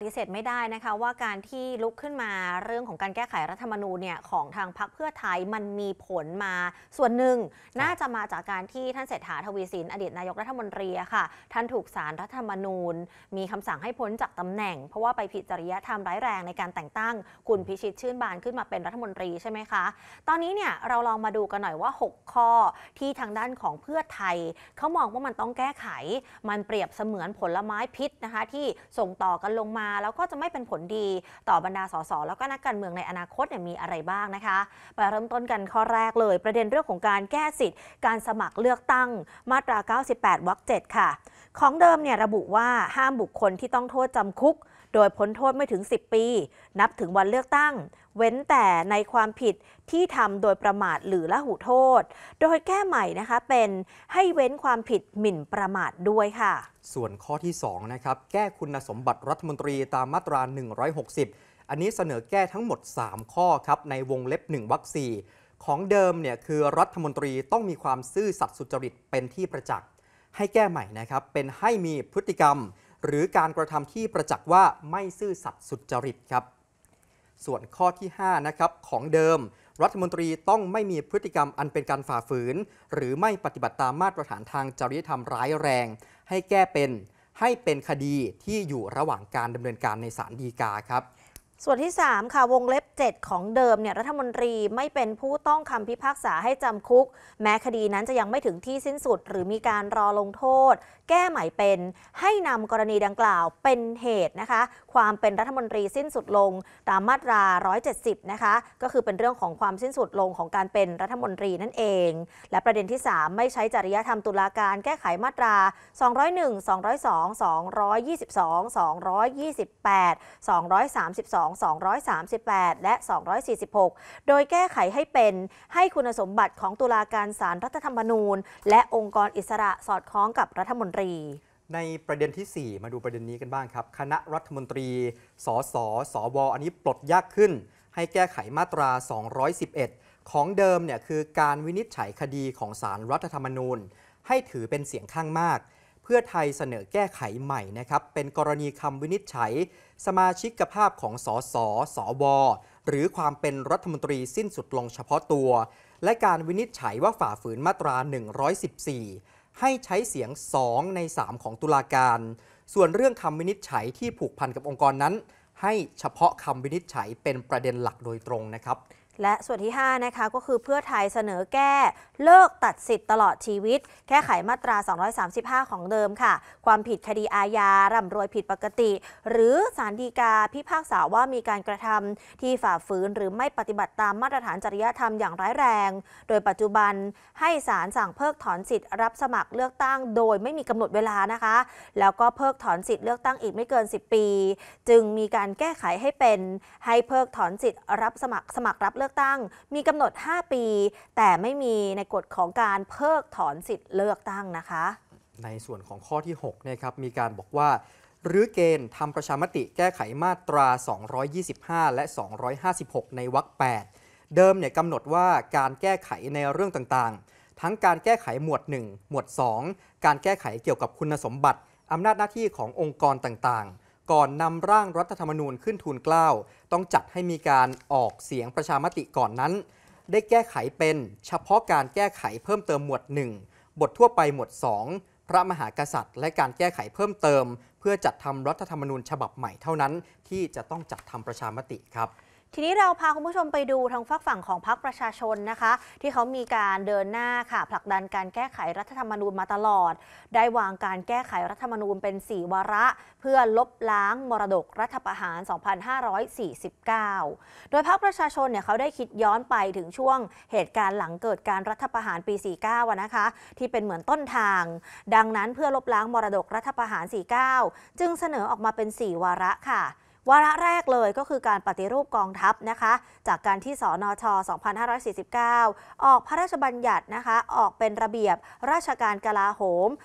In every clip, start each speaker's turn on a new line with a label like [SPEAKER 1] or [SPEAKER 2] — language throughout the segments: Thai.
[SPEAKER 1] ปฏิเสธไม่ได้นะคะว่าการที่ลุกขึ้นมาเรื่องของการแก้ไขรัฐธรรมนูญเนี่ยของทางพรรคเพื่อไทยมันมีผลมา ส่วนหนึ่งน่าจะมาจากการที่ท่านเศรษฐาทวีสินอดีตนายกรัฐมนตรีค่ะท่านถูกสารรัฐธรรมนูญ มีคำสั่งให้พ้นจากตำแหน่งเพราะว่าไปผิดจริยธรรมร้ายแรงในการแต่งตั้งคุณพิชิตชื่นบานขึ้นมาเป็นรัฐมนตรีใช่ไหมคะตอนนี้เนี่ยเราลองมาดูกันหน่อยว่า 6 ข้อที่ทางด้านของเพื่อไทยเขามองว่ามันต้องแก้ไขมันเปรียบเสมือนผลไม้พิษนะคะที่ส่งต่อกันลงมาแล้วก็จะไม่เป็นผลดีต่อบรรดาสสแล้วก็นักการเมืองในอนาคตเนี่ยมีอะไรบ้างนะคะ ไปเริ่มต้นกันข้อแรกเลย ประเด็นเรื่องของการแก้สิทธิ์ การสมัครเลือกตั้งมาตรา 98วรรค7ค่ะ ของเดิมเนี่ยระบุว่าห้ามบุคคลที่ต้องโทษจำคุก โดยพ้นโทษไม่ถึง 10 ปี นับถึงวันเลือกตั้งเว้นแต่ในความผิดที่ทำโดยประมาทหรือละหุโทษ โดยแก้ใหม่นะคะเป็นให้เว้นความผิ
[SPEAKER 2] ดหมิ่นประมาทด้วยค่ะ ส่วนข้อที่2นะครับแก้คุณสมบัติรัฐมนตรีตามมาตรา 160 อันนี้เสนอแก้ทั้งหมด 3 ข้อครับในวงเล็บ1วรรคีของเดิมเนี่ยคือรัฐมนตรีต้องมีความซื่อสัตย์สุจริตเป็นที่ประจักษ์ให้แก้ใหม่นะครับเป็นให้มีพฤติกรรม หรือการกระทำที่ประจักษ์ว่าไม่ซื่อสัตย์สุจริตครับส่วนข้อที่5นะครับของเดิม รัฐมนตรีต้องไม่มีพฤติกรรมอันเป็นการฝ่าฝืน หรือไม่ปฏิบัติตามมาตรฐานทางจริยธรรมร้ายแรง ให้แก้เป็น ให้เป็นคดีที่อยู่ระหว่างการดำเนินการในศาลฎีกาครับส่วนที่3ค่ะวงเล็บ 7 ของเดิมเนี่ยรัฐมนตรีไม่
[SPEAKER 1] เป็นผู้ต้องคำพิพากษาให้จำคุก แม้คดีนั้นจะยังไม่ถึงที่สิ้นสุดหรือมีการรอลงโทษ แก้ใหม่เป็น ให้นำกรณีดังกล่าวเป็นเหตุนะคะ ความเป็นรัฐมนตรี สิ้นสุดลงตามมาตรา 170 นะคะก็คือเป็นเรื่องของความสิ้นสุดลงของการเป็นรัฐมนตรีนั่นเอง และประเด็นที่ 3 ไม่ใช้จริยธรรมตุลาการแก้ไขมาตรา 201 202 222 228 232 238 2และ 246 โดยแก้ไขให้เป็นให้คุณสมบัติของตุลาการ ศาลรรัฐธรรมนูญ และองค์กรอิสระสอ
[SPEAKER 2] ดคล้องกับรัฐมนตรี ในประเด็นที่ 4 มาดูประเด็นนี้กันบ้างครับ คณะรัฐมนตรี สส สวอันนี้ปลดยากขึ้น ให้แก้ไขมาตรา 211 ของเดิมเนี่ยคือการวินิจฉัยคดีของศาลรรัฐธรรมนูญ ให้ถือเป็นเสียงข้างมากเพื่อไทยเสนอแก้ไขใหม่นะครับ เป็นกรณีคำวินิจฉัย สมาชิกภาพของสสสวหรือความเป็นรัฐมนตรีสิ้นสุดลงเฉพาะตัว และการวินิจฉัยว่าฝ่าฝืนมาตรา 114 ให้ใช้เสียง 2 ใน 3 ของตุลาการ ส่วนเรื่องคำวินิจฉัยที่ผูกพันกับองค์กรนั้น ให้เฉพาะคำวินิจฉัยเป็นประเด็นหลักโดยตรงนะครับ
[SPEAKER 1] และส่วนที่5นะคะก็คือเพื่อไทยเสนอแก้เลิกตัดสิทธิ์ตลอดชีวิต แก้ไขมาตรา 235 ของเดิมค่ะ ความผิดคดีอาญาร่ำรวยผิดปกติ หรือสารดีกาพิพากษาว่ามีการกระทำที่ฝ่าฝืนหรือไม่ปฏิบัติตามมาตรฐานจริยธรรมอย่างร้ายแรง โดยปัจจุบันให้ศาลสั่งเพิกถอนสิทธิ์รับสมัครเลือกตั้ง โดยไม่มีกำหนดเวลานะคะ แล้วก็เพิกถอนสิทธิ์เลือกตั้งอีกไม่เกิน 10 ปี จึงมีการแก้ไขให้เป็นให้เพิกถอนสิทธิ์ รับสมัครสมัครรับเลือกลือกตั้งมีกำหนด 5 ปี แต่ไม่มีในกฎของการเพิกถอนสิทธิ์เลือกตั้งนะคะ
[SPEAKER 2] ในส่วนของข้อที่ 6 นะครับ มีการบอกว่า หรือเกณฑ์ทำประชามติแก้ไขมาตรา 225 และ 256 ในวรรค8เดิมเนี่ยกำหนดว่าการแก้ไขในเรื่องต่างๆ ทั้งการแก้ไขหมวด 1 หมวด 2 การแก้ไขเกี่ยวกับคุณสมบัติอำนาจหน้าที่ขององค์กรต่างๆก่อนนำร่างรัฐธรรมนูญขึ้นทูลเกล้าต้องจัดให้มีการออกเสียงประชามติก่อนนั้น ได้แก้ไขเป็นเฉพาะการแก้ไขเพิ่มเติมหมวด 1 บททั่วไปหมวด 2 พระมหากษัตริย์ และการแก้ไขเพิ่มเติม เพื่อจัดทำรัฐธรรมนูญฉบับใหม่เท่านั้น ที่จะต้องจัดทำประชามติครับ
[SPEAKER 1] ทีนี้เราพาคุณผู้ชมไปดูทางฝักฝั่งของพรรคประชาชนนะคะ ที่เขามีการเดินหน้าค่ะผลักดันการแก้ไขรัฐธรรมนูญมาตลอด ได้วางการแก้ไขรัฐธรรมนูญเป็น4วาระ เพื่อลบล้างมรดกรัฐประหาร 2549 โดยพรรคประชาชนเนี่ยเขาได้คิดย้อนไปถึงช่วงเหตุการณ์หลังเกิดการรัฐประหารปี 49นะคะ ที่เป็นเหมือนต้นทาง ดังนั้น เพื่อลบล้างมรดกรัฐประหาร 49 จึงเสนอออกมาเป็น4วาระค่ะวาระแรกเลยก็คือการปฏิรูปกองทัพนะคะ จากการที่สนช 2549 ออกพระราชบัญญัตินะคะออกเป็นระเบียบราชการกลาโหม 2551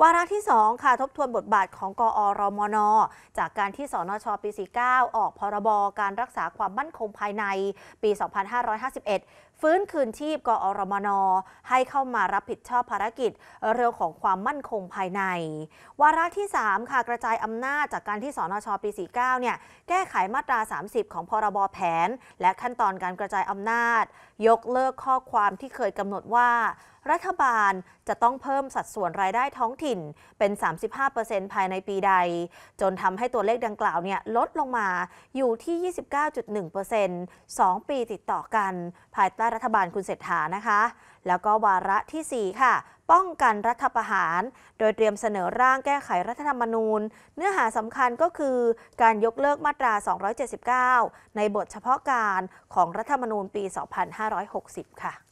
[SPEAKER 1] วาระที่ 2ค่ะทบทวนบทบาทของกอรมน จากการที่สนชปี 49 ออกพรบการรักษาความมั่นคงภายในปี 2551 ฟื้นคืนชีพกอรมน ให้เข้ามารับผิดชอบภารกิจเรื่องของความมั่นคงภายใน วาระที่3ค่ะกระจายอำนาจจากการที่สนชปี 49 เนี่ย แก้ไขมาตรา 30 ของพรบแผน และขั้นตอนการกระจายอำนาจ ยกเลิกข้อความที่เคยกำหนดว่ารัฐบาลจะต้องเพิ่มสัดส่วนรายได้ท้องถิ่นเป็น 35%ภายในปีใด จนทำให้ตัวเลขดังกล่าวเนี่ยลดลงมาอยู่ที่ 29.1% 2 ปีติดต่อกัน ภายใต้รัฐบาลคุณเศรษฐา นะคะ แล้วก็วาระที่ 4 ค่ะ ป้องกันรัฐประหาร โดยเตรียมเสนอร่างแก้ไขรัฐธรรมนูญ เนื้อหาสำคัญก็คือการยกเลิกมาตรา 279 ในบทเฉพาะการของรัฐธรรมนูญปี 2560 ค่ะ